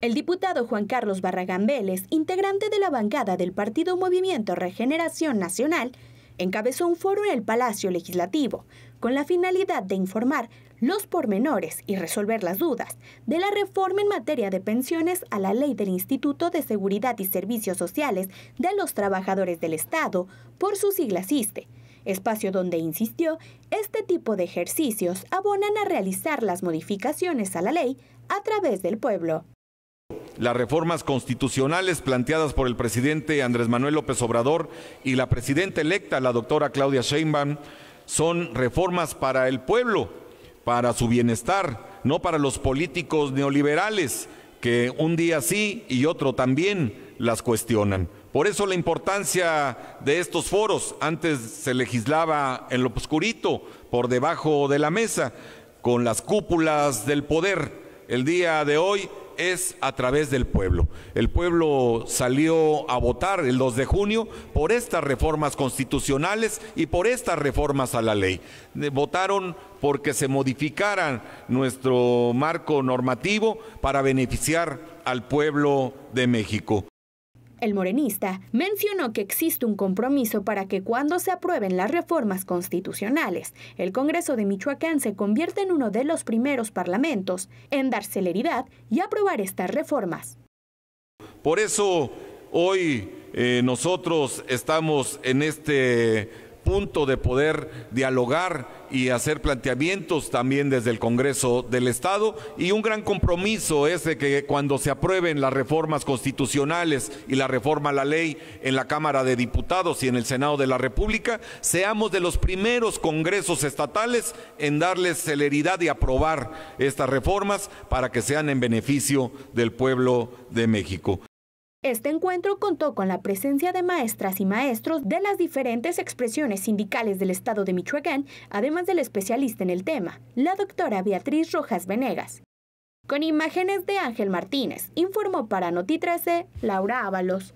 El diputado Juan Carlos Barragán Vélez, integrante de la bancada del Partido Movimiento Regeneración Nacional, encabezó un foro en el Palacio Legislativo con la finalidad de informar los pormenores y resolver las dudas de la reforma en materia de pensiones a la ley del Instituto de Seguridad y Servicios Sociales de los Trabajadores del Estado, por su sigla CISTE, espacio donde insistió, este tipo de ejercicios abonan a realizar las modificaciones a la ley a través del pueblo las reformas constitucionales planteadas por el presidente Andrés Manuel López Obrador y la presidenta electa, la doctora Claudia Sheinbaum, son reformas para el pueblo, para su bienestar, no para los políticos neoliberales que un día sí y otro también las cuestionan. Por eso la importancia de estos foros. Antes se legislaba en lo oscurito, por debajo de la mesa, con las cúpulas del poder. El día de hoy es a través del pueblo. El pueblo salió a votar el 2 de junio por estas reformas constitucionales y por estas reformas a la ley. Eh, votaron porque se modificara nuestro marco normativo para beneficiar al pueblo de México. El morenista mencionó que existe un compromiso para que cuando se aprueben las reformas constitucionales, el Congreso de Michoacán se convierta en uno de los primeros parlamentos en dar celeridad y aprobar estas reformas. Por eso hoy eh, nosotros estamos en este punto de poder dialogar y hacer planteamientos también desde el Congreso del Estado y un gran compromiso es de que cuando se aprueben las reformas constitucionales y la reforma a la ley en la Cámara de Diputados y en el Senado de la República, seamos de los primeros congresos estatales en darles celeridad y aprobar estas reformas para que sean en beneficio del pueblo de México. Este encuentro contó con la presencia de maestras y maestros de las diferentes expresiones sindicales del estado de Michoacán, además del especialista en el tema, la doctora Beatriz Rojas Venegas. Con imágenes de Ángel Martínez, informó para Noti 13 Laura Ábalos.